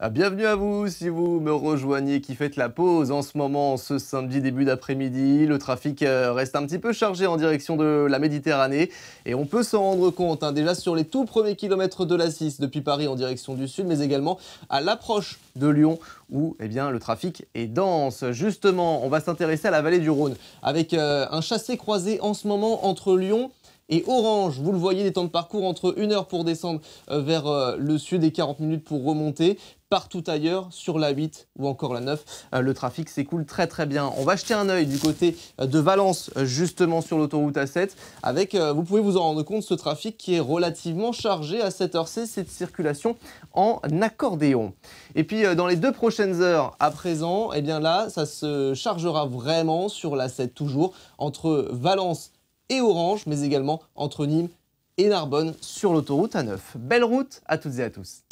Ah, bienvenue à vous si vous me rejoignez qui faites la pause en ce moment, ce samedi début d'après-midi. Le trafic euh, reste un petit peu chargé en direction de la Méditerranée et on peut s'en rendre compte hein. déjà sur les tout premiers kilomètres de la 6 depuis Paris en direction du sud, mais également à l'approche de Lyon où eh bien, le trafic est dense. Justement, on va s'intéresser à la vallée du Rhône avec euh, un chassé croisé en ce moment entre Lyon et Orange. Vous le voyez, des temps de parcours entre 1 heure pour descendre euh, vers euh, le sud et 40 minutes pour remonter. Partout ailleurs, sur la 8 ou encore la 9, euh, le trafic s'écoule très très bien. On va jeter un œil du côté de Valence, justement sur l'autoroute A7, avec, vous pouvez vous en rendre compte, ce trafic qui est relativement chargé à 7 h ci cette circulation en accordéon. Et puis dans les deux prochaines heures à présent, eh bien là, ça se chargera vraiment sur la 7 toujours, entre Valence et Orange, mais également entre Nîmes et Narbonne sur l'autoroute A9. Belle route à toutes et à tous.